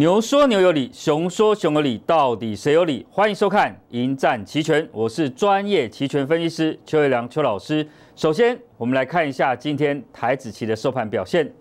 牛说牛有理，熊说熊有理，到底谁有理？欢迎收看《赢战期权》，我是专业期权分析师邱月良邱老师。首先，我们来看一下今天台子期的收盘表现。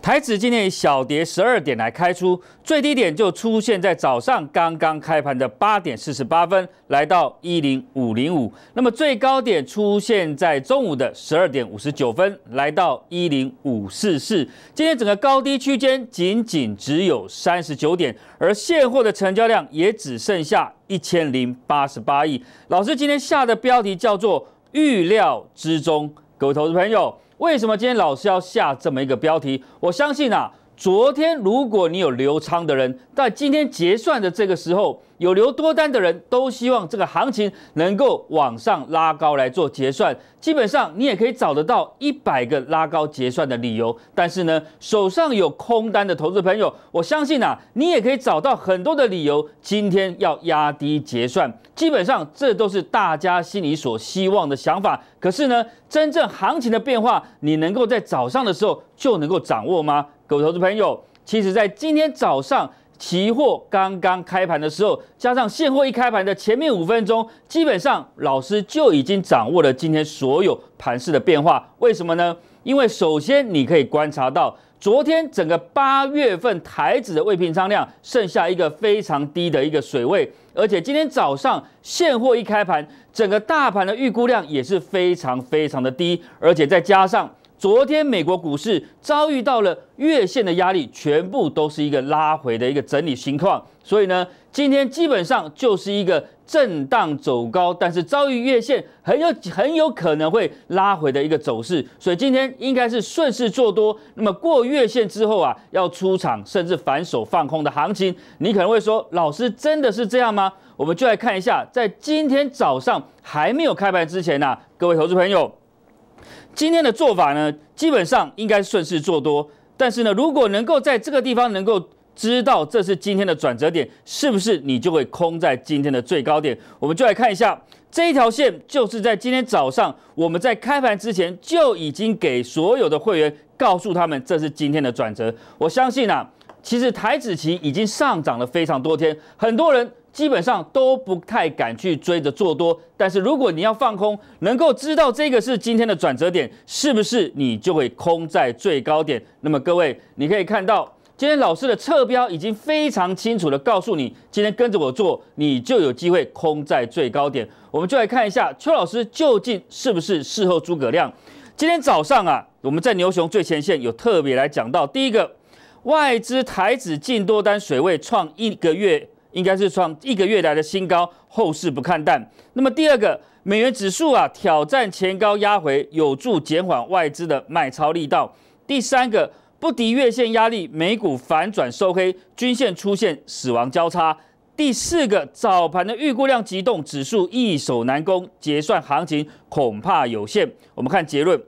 台指今天以小跌十二点来开出，最低点就出现在早上刚刚开盘的八点四十八分，来到一零五零五。那么最高点出现在中午的十二点五十九分，来到一零五四四。今天整个高低区间仅仅只有三十九点，而现货的成交量也只剩下一千零八十八亿。老师今天下的标题叫做“预料之中”，各位投资朋友。为什么今天老师要下这么一个标题？我相信啊。昨天如果你有留仓的人，在今天结算的这个时候，有留多单的人都希望这个行情能够往上拉高来做结算。基本上你也可以找得到一百个拉高结算的理由。但是呢，手上有空单的投资朋友，我相信啊，你也可以找到很多的理由，今天要压低结算。基本上这都是大家心里所希望的想法。可是呢，真正行情的变化，你能够在早上的时候就能够掌握吗？各位投资朋友，其实，在今天早上期货刚刚开盘的时候，加上现货一开盘的前面五分钟，基本上老师就已经掌握了今天所有盘势的变化。为什么呢？因为首先你可以观察到，昨天整个八月份台子的未平仓量剩下一个非常低的一个水位，而且今天早上现货一开盘，整个大盘的预估量也是非常非常的低，而且再加上。昨天美国股市遭遇到了月线的压力，全部都是一个拉回的一个整理情况，所以呢，今天基本上就是一个震荡走高，但是遭遇月线很有很有可能会拉回的一个走势，所以今天应该是顺势做多。那么过月线之后啊，要出场甚至反手放空的行情，你可能会说，老师真的是这样吗？我们就来看一下，在今天早上还没有开盘之前呢，各位投资朋友。今天的做法呢，基本上应该顺势做多。但是呢，如果能够在这个地方能够知道这是今天的转折点，是不是你就会空在今天的最高点？我们就来看一下这一条线，就是在今天早上我们在开盘之前就已经给所有的会员告诉他们这是今天的转折。我相信啊，其实台子期已经上涨了非常多天，很多人。基本上都不太敢去追着做多，但是如果你要放空，能够知道这个是今天的转折点，是不是你就会空在最高点？那么各位，你可以看到今天老师的侧标已经非常清楚的告诉你，今天跟着我做，你就有机会空在最高点。我们就来看一下邱老师究竟是不是事后诸葛亮。今天早上啊，我们在牛熊最前线有特别来讲到，第一个外资台子净多单水位创一个月。应该是创一个月来的新高，后市不看淡。那么第二个，美元指数啊挑战前高压回，有助减缓外资的卖超力道。第三个，不敌月线压力，美股反转收黑，均线出现死亡交叉。第四个，早盘的预估量急动，指数易守难攻，结算行情恐怕有限。我们看结论：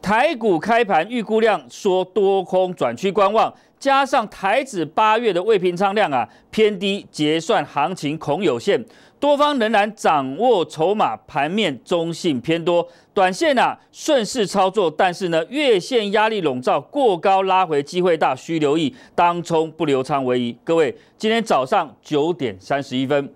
台股开盘预估量缩，多空转趋观望。加上台指八月的未平仓量啊偏低，结算行情恐有限，多方仍然掌握筹码，盘面中性偏多，短线呐顺势操作，但是呢月线压力笼罩过高，拉回机会大，需留意当冲不留仓为宜。各位，今天早上九点三十一分。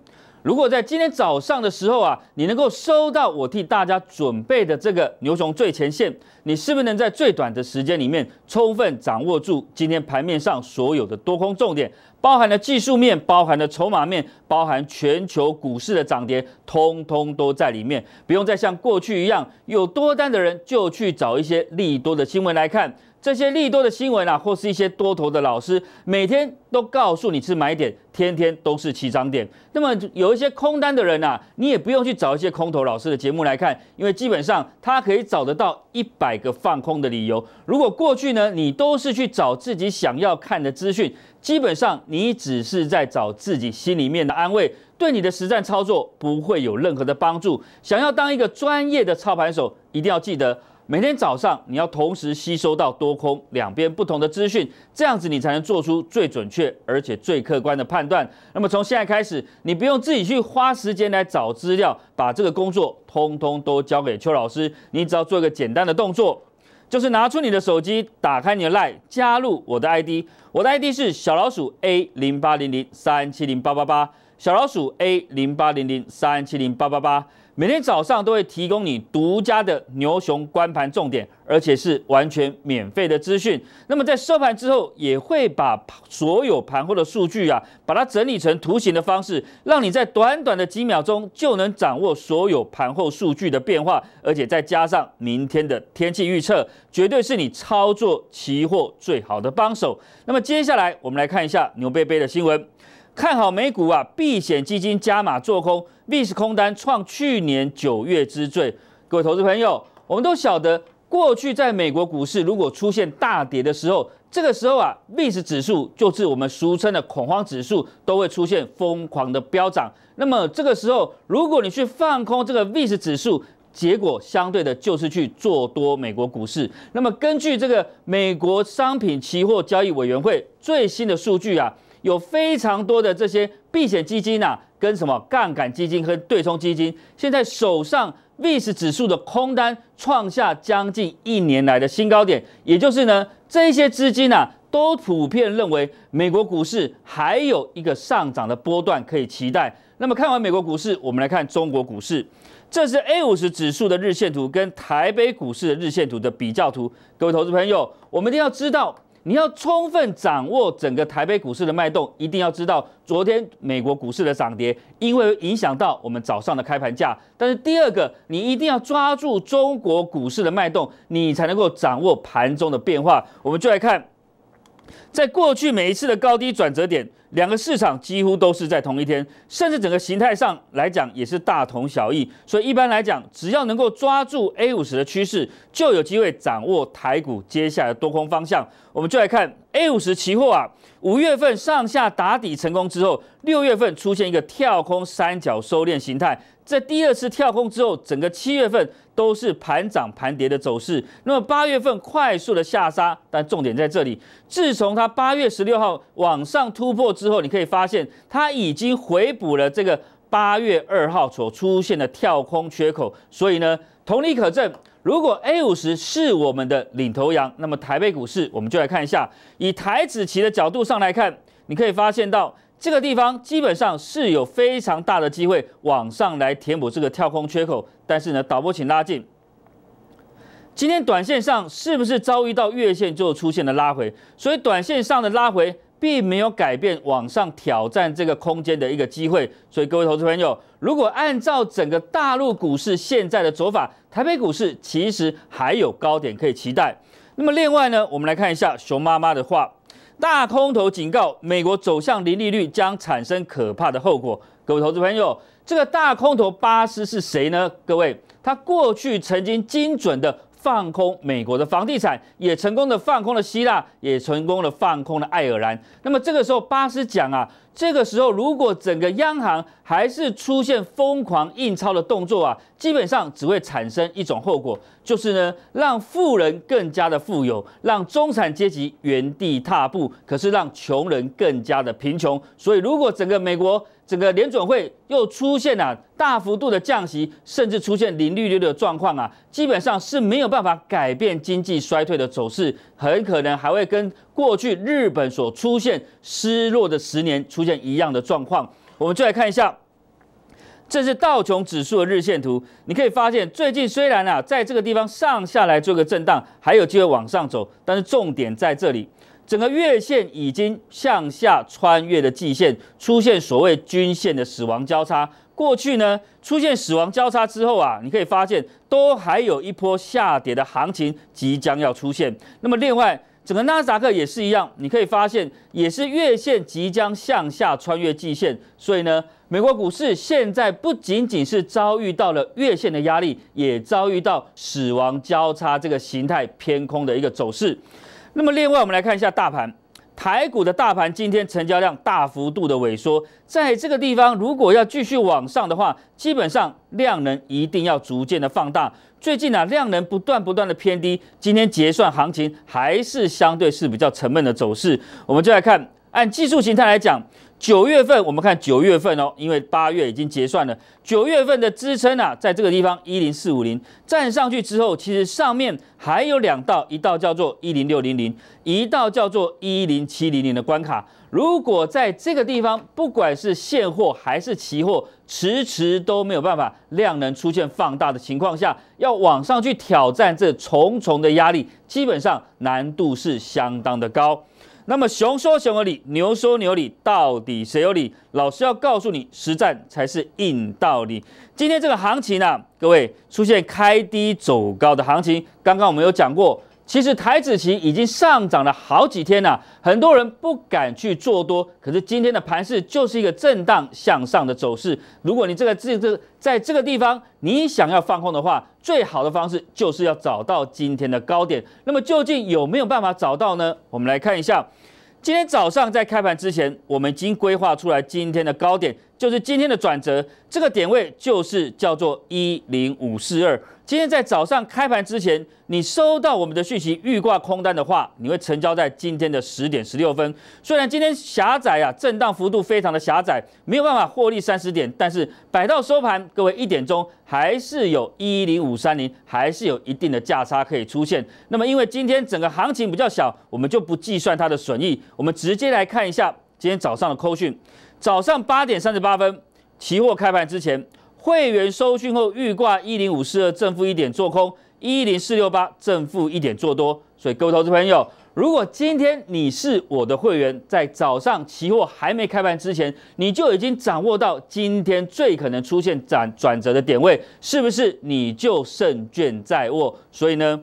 如果在今天早上的时候啊，你能够收到我替大家准备的这个牛熊最前线，你是不是能在最短的时间里面充分掌握住今天盘面上所有的多空重点？包含了技术面，包含了筹码面，包含全球股市的涨跌，通通都在里面，不用再像过去一样，有多单的人就去找一些利多的新闻来看。这些利多的新闻啊，或是一些多头的老师，每天都告诉你是买点，天天都是起涨点。那么有一些空单的人呐，你也不用去找一些空头老师的节目来看，因为基本上他可以找得到一百个放空的理由。如果过去呢，你都是去找自己想要看的资讯，基本上你只是在找自己心里面的安慰，对你的实战操作不会有任何的帮助。想要当一个专业的操盘手，一定要记得。每天早上，你要同时吸收到多空两边不同的资讯，这样子你才能做出最准确而且最客观的判断。那么从现在开始，你不用自己去花时间来找资料，把这个工作通通都交给邱老师，你只要做一个简单的动作，就是拿出你的手机，打开你的 LINE，加入我的 ID。我的 ID 是小老鼠 A 零八零零三七零八八八，小老鼠 A 零八零零三七零八八八。每天早上都会提供你独家的牛熊观盘重点，而且是完全免费的资讯。那么在收盘之后，也会把所有盘后的数据啊，把它整理成图形的方式，让你在短短的几秒钟就能掌握所有盘后数据的变化。而且再加上明天的天气预测，绝对是你操作期货最好的帮手。那么接下来我们来看一下牛贝贝的新闻。看好美股啊，避险基金加码做空，VIX 空单创去年九月之最。各位投资朋友，我们都晓得，过去在美国股市如果出现大跌的时候，这个时候啊，VIX 指数就是我们俗称的恐慌指数，都会出现疯狂的飙涨。那么这个时候，如果你去放空这个 VIX 指数，结果相对的就是去做多美国股市。那么根据这个美国商品期货交易委员会最新的数据啊。有非常多的这些避险基金呐，跟什么杠杆基金和对冲基金，现在手上 VIX 指数的空单创下将近一年来的新高点，也就是呢，这些资金呐，都普遍认为美国股市还有一个上涨的波段可以期待。那么看完美国股市，我们来看中国股市。这是 A50 指数的日线图跟台北股市的日线图的比较图。各位投资朋友，我们一定要知道。你要充分掌握整个台北股市的脉动，一定要知道昨天美国股市的涨跌，因为影响到我们早上的开盘价。但是第二个，你一定要抓住中国股市的脉动，你才能够掌握盘中的变化。我们就来看。在过去每一次的高低转折点，两个市场几乎都是在同一天，甚至整个形态上来讲也是大同小异。所以一般来讲，只要能够抓住 A 五十的趋势，就有机会掌握台股接下来多空方向。我们就来看 A 五十期货啊，五月份上下打底成功之后，六月份出现一个跳空三角收敛形态，在第二次跳空之后，整个七月份都是盘涨盘跌的走势。那么八月份快速的下杀，但重点在这里，自从它。八月十六号往上突破之后，你可以发现它已经回补了这个八月二号所出现的跳空缺口。所以呢，同理可证，如果 A 五十是我们的领头羊，那么台北股市我们就来看一下，以台子期的角度上来看，你可以发现到这个地方基本上是有非常大的机会往上来填补这个跳空缺口。但是呢，导播请拉近。今天短线上是不是遭遇到月线就出现了拉回？所以短线上的拉回并没有改变往上挑战这个空间的一个机会。所以各位投资朋友，如果按照整个大陆股市现在的走法，台北股市其实还有高点可以期待。那么另外呢，我们来看一下熊妈妈的话：大空头警告，美国走向零利率将产生可怕的后果。各位投资朋友，这个大空头巴斯是谁呢？各位，他过去曾经精准的。放空美国的房地产，也成功的放空了希腊，也成功的放空了爱尔兰。那么这个时候，巴斯讲啊。这个时候，如果整个央行还是出现疯狂印钞的动作啊，基本上只会产生一种后果，就是呢，让富人更加的富有，让中产阶级原地踏步，可是让穷人更加的贫穷。所以，如果整个美国整个联准会又出现了大幅度的降息，甚至出现零利率的状况啊，基本上是没有办法改变经济衰退的走势，很可能还会跟。过去日本所出现失落的十年出现一样的状况，我们就来看一下，这是道琼指数的日线图。你可以发现，最近虽然啊，在这个地方上下来做个震荡，还有机会往上走，但是重点在这里，整个月线已经向下穿越的季线，出现所谓均线的死亡交叉。过去呢，出现死亡交叉之后啊，你可以发现都还有一波下跌的行情即将要出现。那么另外。整个纳斯达克也是一样，你可以发现也是月线即将向下穿越季线，所以呢，美国股市现在不仅仅是遭遇到了月线的压力，也遭遇到死亡交叉这个形态偏空的一个走势。那么，另外我们来看一下大盘，台股的大盘今天成交量大幅度的萎缩，在这个地方如果要继续往上的话，基本上量能一定要逐渐的放大。最近啊，量能不断不断的偏低，今天结算行情还是相对是比较沉闷的走势。我们就来看，按技术形态来讲。九月份，我们看九月份哦，因为八月已经结算了。九月份的支撑啊，在这个地方一零四五零站上去之后，其实上面还有两道，一道叫做一零六零零，一道叫做一零七零零的关卡。如果在这个地方，不管是现货还是期货，迟迟都没有办法量能出现放大的情况下，要往上去挑战这重重的压力，基本上难度是相当的高。那么熊说熊有理，牛说牛有理，到底谁有理？老师要告诉你，实战才是硬道理。今天这个行情呢，各位出现开低走高的行情，刚刚我们有讲过。其实台子期已经上涨了好几天了，很多人不敢去做多。可是今天的盘势就是一个震荡向上的走势。如果你这个字这在这个地方，你想要放空的话，最好的方式就是要找到今天的高点。那么究竟有没有办法找到呢？我们来看一下，今天早上在开盘之前，我们已经规划出来今天的高点，就是今天的转折这个点位，就是叫做一零五四二。今天在早上开盘之前，你收到我们的讯息，预挂空单的话，你会成交在今天的十点十六分。虽然今天狭窄啊，震荡幅度非常的狭窄，没有办法获利三十点，但是摆到收盘，各位一点钟还是有一零五三零，还是有一定的价差可以出现。那么因为今天整个行情比较小，我们就不计算它的损益，我们直接来看一下今天早上的扣讯。早上八点三十八分，期货开盘之前。会员收讯后预挂一零五四二正负一点做空，一零四六八正负一点做多。所以，各位投资朋友，如果今天你是我的会员，在早上期货还没开盘之前，你就已经掌握到今天最可能出现转转折的点位，是不是你就胜券在握？所以呢？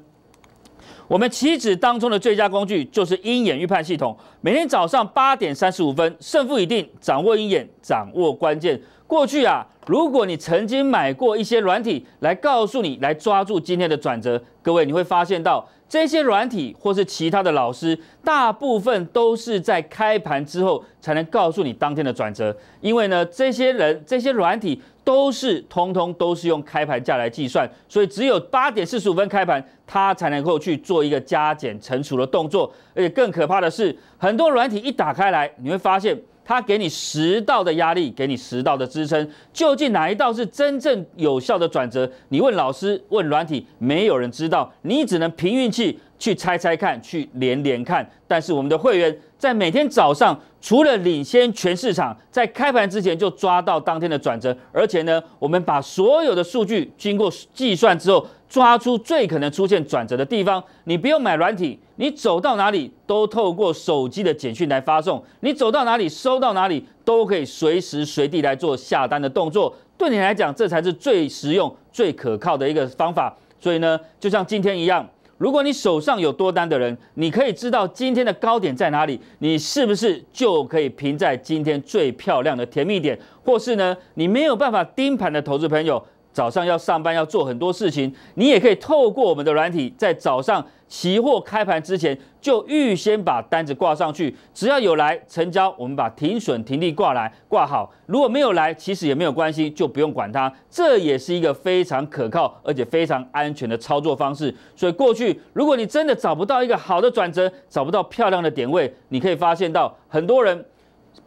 我们棋子当中的最佳工具就是鹰眼预判系统，每天早上八点三十五分，胜负已定，掌握鹰眼，掌握关键。过去啊，如果你曾经买过一些软体来告诉你，来抓住今天的转折，各位你会发现到这些软体或是其他的老师，大部分都是在开盘之后才能告诉你当天的转折，因为呢，这些人这些软体。都是通通都是用开盘价来计算，所以只有八点四十五分开盘，它才能够去做一个加减乘除的动作。而且更可怕的是，很多软体一打开来，你会发现它给你十道的压力，给你十道的支撑，究竟哪一道是真正有效的转折？你问老师，问软体，没有人知道，你只能凭运气。去猜猜看，去连连看。但是我们的会员在每天早上，除了领先全市场，在开盘之前就抓到当天的转折，而且呢，我们把所有的数据经过计算之后，抓出最可能出现转折的地方。你不用买软体，你走到哪里都透过手机的简讯来发送，你走到哪里收到哪里都可以随时随地来做下单的动作。对你来讲，这才是最实用、最可靠的一个方法。所以呢，就像今天一样。如果你手上有多单的人，你可以知道今天的高点在哪里，你是不是就可以平在今天最漂亮的甜蜜点？或是呢，你没有办法盯盘的投资朋友？早上要上班要做很多事情，你也可以透过我们的软体，在早上期货开盘之前就预先把单子挂上去。只要有来成交，我们把停损停利挂来挂好。如果没有来，其实也没有关系，就不用管它。这也是一个非常可靠而且非常安全的操作方式。所以过去，如果你真的找不到一个好的转折，找不到漂亮的点位，你可以发现到很多人。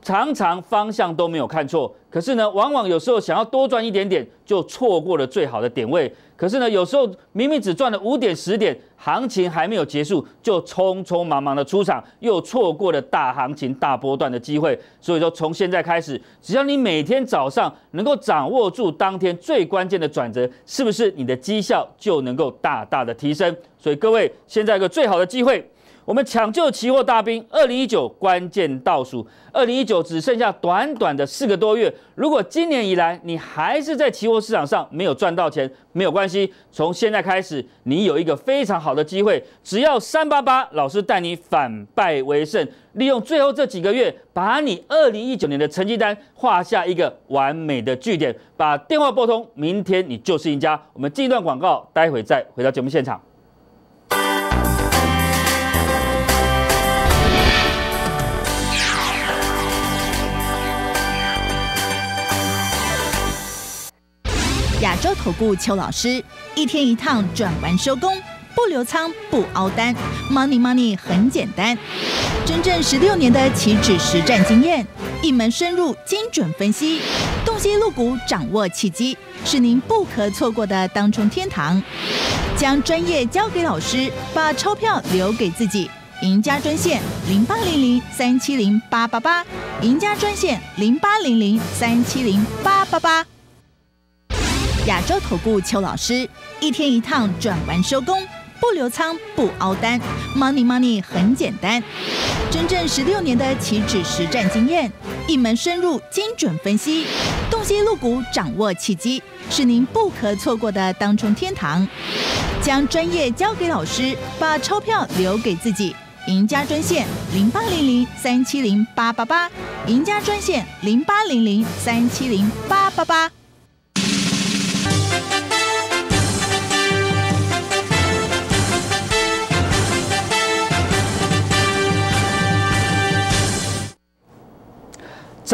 常常方向都没有看错，可是呢，往往有时候想要多赚一点点，就错过了最好的点位。可是呢，有时候明明只赚了五点十点，行情还没有结束，就匆匆忙忙的出场，又错过了大行情大波段的机会。所以说，从现在开始，只要你每天早上能够掌握住当天最关键的转折，是不是你的绩效就能够大大的提升？所以各位，现在一个最好的机会。我们抢救期货大兵，二零一九关键倒数，二零一九只剩下短短的四个多月。如果今年以来你还是在期货市场上没有赚到钱，没有关系，从现在开始你有一个非常好的机会，只要三八八，老师带你反败为胜，利用最后这几个月，把你二零一九年的成绩单画下一个完美的句点。把电话拨通，明天你就是赢家。我们进一段广告，待会再回到节目现场。投顾邱老师一天一趟转完收工，不留仓不凹单，money money 很简单。真正十六年的期指实战经验，一门深入精准分析，洞悉入股掌握契机，是您不可错过的当冲天堂。将专业交给老师，把钞票留给自己。赢家专线零八零零三七零八八八，赢家专线零八零零三七零八八八。亚洲投顾邱老师，一天一趟转完收工，不留仓不凹单，money money 很简单。真正十六年的期指实战经验，一门深入精准分析，洞悉入股掌握契机，是您不可错过的当冲天堂。将专业交给老师，把钞票留给自己。赢家专线零八零零三七零八八八，赢家专线零八零零三七零八八八。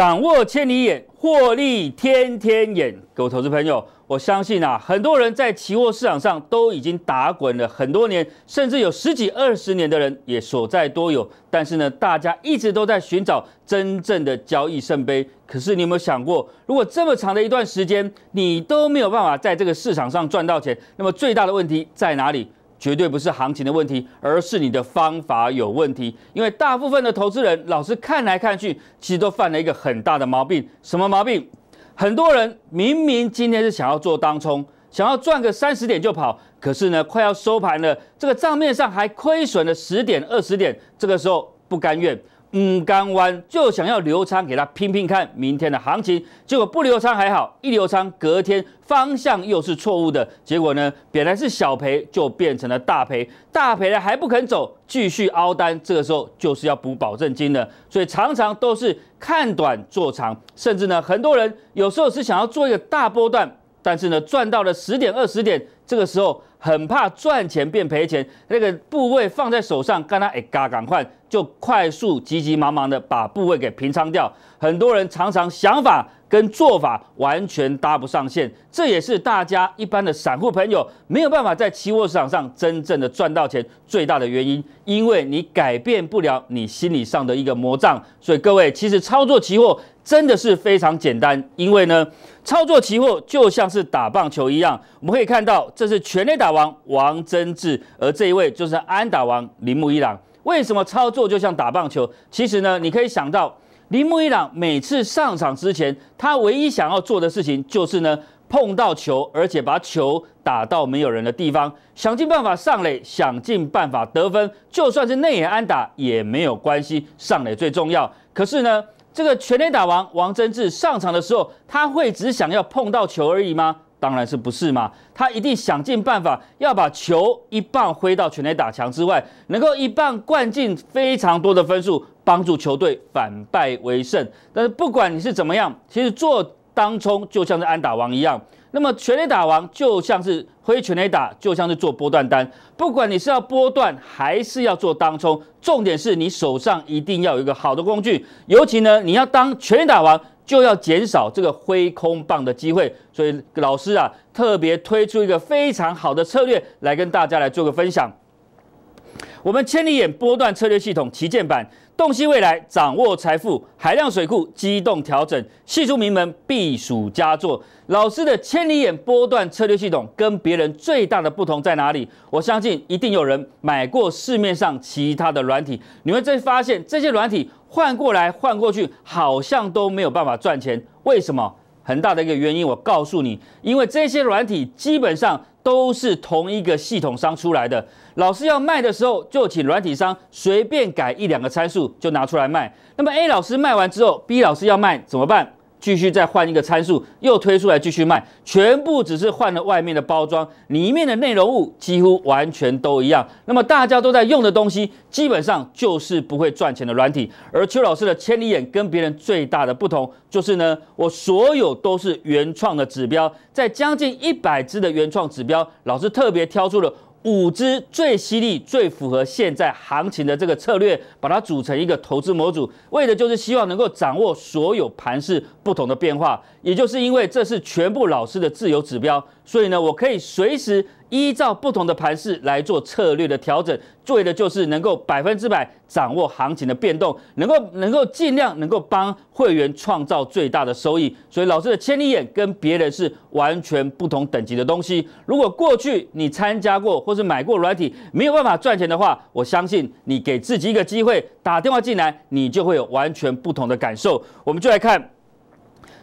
掌握千里眼，获利天天眼。各位投资朋友，我相信啊，很多人在期货市场上都已经打滚了很多年，甚至有十几二十年的人也所在多有。但是呢，大家一直都在寻找真正的交易圣杯。可是，你有没有想过，如果这么长的一段时间，你都没有办法在这个市场上赚到钱，那么最大的问题在哪里？绝对不是行情的问题，而是你的方法有问题。因为大部分的投资人老是看来看去，其实都犯了一个很大的毛病。什么毛病？很多人明明今天是想要做当冲，想要赚个三十点就跑，可是呢，快要收盘了，这个账面上还亏损了十点、二十点，这个时候不甘愿。五钢弯，就想要留仓，给他拼拼看明天的行情。结果不留仓还好，一留仓隔天方向又是错误的。结果呢，本来是小赔就变成了大赔，大赔了还不肯走，继续凹单。这个时候就是要补保证金了。所以常常都是看短做长，甚至呢，很多人有时候是想要做一个大波段。但是呢，赚到了十点、二十点，这个时候很怕赚钱变赔钱，那个部位放在手上，干他哎，嘎，赶快就快速、急急忙忙的把部位给平仓掉。很多人常常想法跟做法完全搭不上线，这也是大家一般的散户朋友没有办法在期货市场上真正的赚到钱最大的原因，因为你改变不了你心理上的一个魔障。所以各位，其实操作期货。真的是非常简单，因为呢，操作期货就像是打棒球一样。我们可以看到，这是全垒打王王贞治，而这一位就是安打王铃木一朗。为什么操作就像打棒球？其实呢，你可以想到，铃木一朗每次上场之前，他唯一想要做的事情就是呢，碰到球，而且把球打到没有人的地方，想尽办法上垒，想尽办法得分。就算是内野安打也没有关系，上垒最重要。可是呢？这个全垒打王王贞治上场的时候，他会只想要碰到球而已吗？当然是不是嘛？他一定想尽办法要把球一棒挥到全垒打墙之外，能够一棒灌进非常多的分数，帮助球队反败为胜。但是不管你是怎么样，其实做当冲就像是安打王一样。那么全力打完，就像是挥全力打，就像是做波段单。不管你是要波段还是要做当冲，重点是你手上一定要有一个好的工具。尤其呢，你要当全力打完，就要减少这个挥空棒的机会。所以老师啊，特别推出一个非常好的策略来跟大家来做个分享。我们千里眼波段策略系统旗舰版。洞悉未来，掌握财富。海量水库机动调整，系出名门必属佳作。老师的千里眼波段策略系统跟别人最大的不同在哪里？我相信一定有人买过市面上其他的软体，你们会发现这些软体换过来换过去，好像都没有办法赚钱。为什么？很大的一个原因，我告诉你，因为这些软体基本上。都是同一个系统商出来的，老师要卖的时候，就请软体商随便改一两个参数就拿出来卖。那么 A 老师卖完之后，B 老师要卖怎么办？继续再换一个参数，又推出来继续卖，全部只是换了外面的包装，里面的内容物几乎完全都一样。那么大家都在用的东西，基本上就是不会赚钱的软体。而邱老师的千里眼跟别人最大的不同，就是呢，我所有都是原创的指标，在将近一百支的原创指标，老师特别挑出了。五支最犀利、最符合现在行情的这个策略，把它组成一个投资模组，为的就是希望能够掌握所有盘势不同的变化。也就是因为这是全部老师的自由指标，所以呢，我可以随时依照不同的盘势来做策略的调整，做的就是能够百分之百掌握行情的变动，能够能够尽量能够帮会员创造最大的收益。所以老师的千里眼跟别人是完全不同等级的东西。如果过去你参加过或是买过软体，没有办法赚钱的话，我相信你给自己一个机会，打电话进来，你就会有完全不同的感受。我们就来看。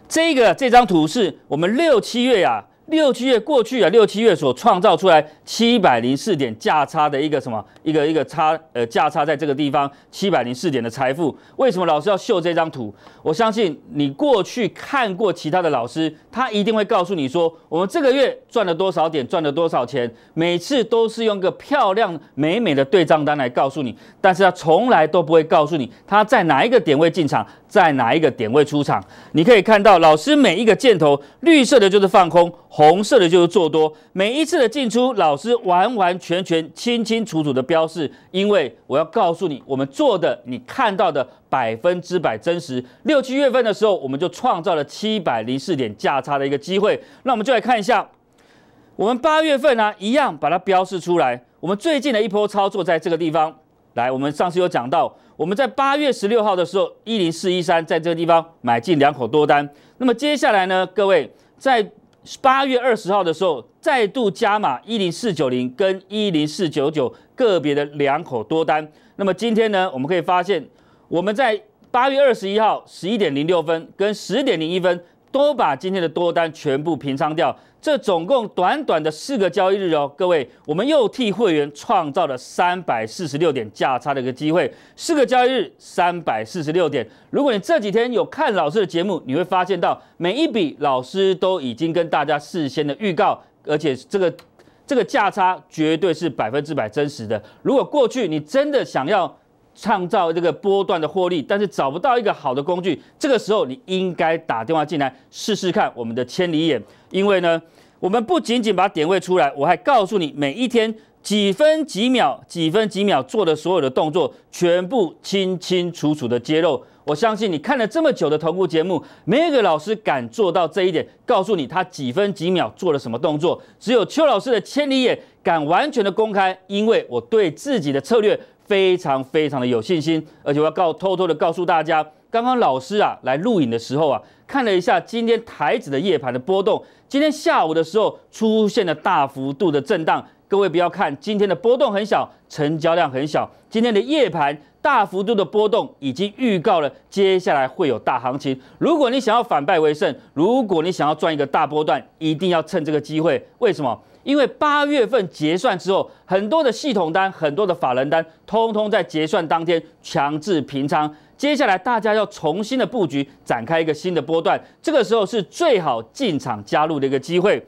这个这张图是我们六七月呀。六七月过去啊，六七月所创造出来七百零四点价差的一个什么一个一个差呃价差在这个地方七百零四点的财富，为什么老师要秀这张图？我相信你过去看过其他的老师，他一定会告诉你说，我们这个月赚了多少点，赚了多少钱，每次都是用个漂亮美美的对账单来告诉你，但是他从来都不会告诉你他在哪一个点位进场，在哪一个点位出场。你可以看到老师每一个箭头，绿色的就是放空。红色的就是做多，每一次的进出，老师完完全全清清楚楚的标示，因为我要告诉你，我们做的你看到的百分之百真实。六七月份的时候，我们就创造了七百零四点价差的一个机会，那我们就来看一下，我们八月份呢，一样把它标示出来。我们最近的一波操作在这个地方，来，我们上次有讲到，我们在八月十六号的时候，一零四一三，在这个地方买进两口多单，那么接下来呢，各位在八月二十号的时候，再度加码一零四九零跟一零四九九个别的两口多单。那么今天呢，我们可以发现，我们在八月二十一号十一点零六分跟十点零一分。都把今天的多单全部平仓掉，这总共短短的四个交易日哦，各位，我们又替会员创造了三百四十六点价差的一个机会，四个交易日三百四十六点。如果你这几天有看老师的节目，你会发现到每一笔老师都已经跟大家事先的预告，而且这个这个价差绝对是百分之百真实的。如果过去你真的想要，创造这个波段的获利，但是找不到一个好的工具，这个时候你应该打电话进来试试看我们的千里眼，因为呢，我们不仅仅把点位出来，我还告诉你每一天几分几秒、几分几秒做的所有的动作，全部清清楚楚的揭露。我相信你看了这么久的同步节目，没有一个老师敢做到这一点，告诉你他几分几秒做了什么动作，只有邱老师的千里眼敢完全的公开，因为我对自己的策略。非常非常的有信心，而且我要告偷偷的告诉大家，刚刚老师啊来录影的时候啊，看了一下今天台子的夜盘的波动，今天下午的时候出现了大幅度的震荡。各位不要看今天的波动很小，成交量很小，今天的夜盘大幅度的波动已经预告了接下来会有大行情。如果你想要反败为胜，如果你想要赚一个大波段，一定要趁这个机会。为什么？因为八月份结算之后，很多的系统单、很多的法人单，通通在结算当天强制平仓。接下来大家要重新的布局，展开一个新的波段。这个时候是最好进场加入的一个机会。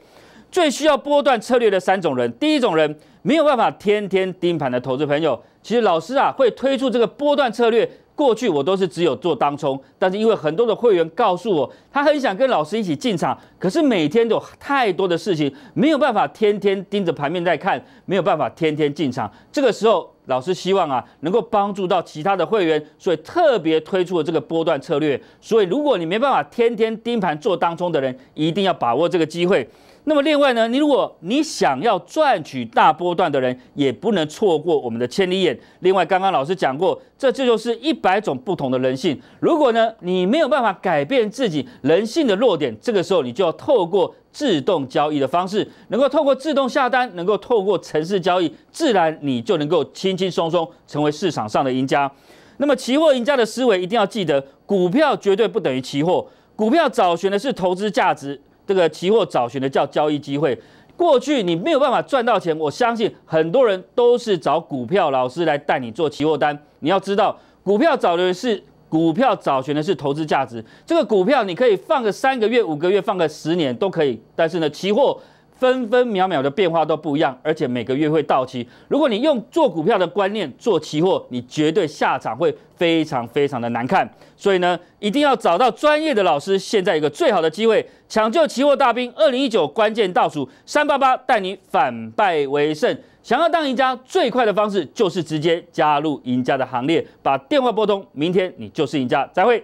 最需要波段策略的三种人：第一种人没有办法天天盯盘的投资朋友，其实老师啊会推出这个波段策略。过去我都是只有做当冲，但是因为很多的会员告诉我，他很想跟老师一起进场，可是每天有太多的事情，没有办法天天盯着盘面在看，没有办法天天进场。这个时候，老师希望啊，能够帮助到其他的会员，所以特别推出了这个波段策略。所以，如果你没办法天天盯盘做当冲的人，一定要把握这个机会。那么另外呢，你如果你想要赚取大波段的人，也不能错过我们的千里眼。另外，刚刚老师讲过，这这就是一百种不同的人性。如果呢，你没有办法改变自己人性的弱点，这个时候你就要透过自动交易的方式，能够透过自动下单，能够透过城市交易，自然你就能够轻轻松松成为市场上的赢家。那么期货赢家的思维一定要记得，股票绝对不等于期货，股票找寻的是投资价值。这个期货找寻的叫交易机会，过去你没有办法赚到钱，我相信很多人都是找股票老师来带你做期货单。你要知道，股票找的是股票找寻的是投资价值，这个股票你可以放个三个月、五个月，放个十年都可以，但是呢，期货。分分秒秒的变化都不一样，而且每个月会到期。如果你用做股票的观念做期货，你绝对下场会非常非常的难看。所以呢，一定要找到专业的老师。现在一个最好的机会，抢救期货大兵，二零一九关键倒数三八八，带你反败为胜。想要当赢家最快的方式，就是直接加入赢家的行列。把电话拨通，明天你就是赢家。再会。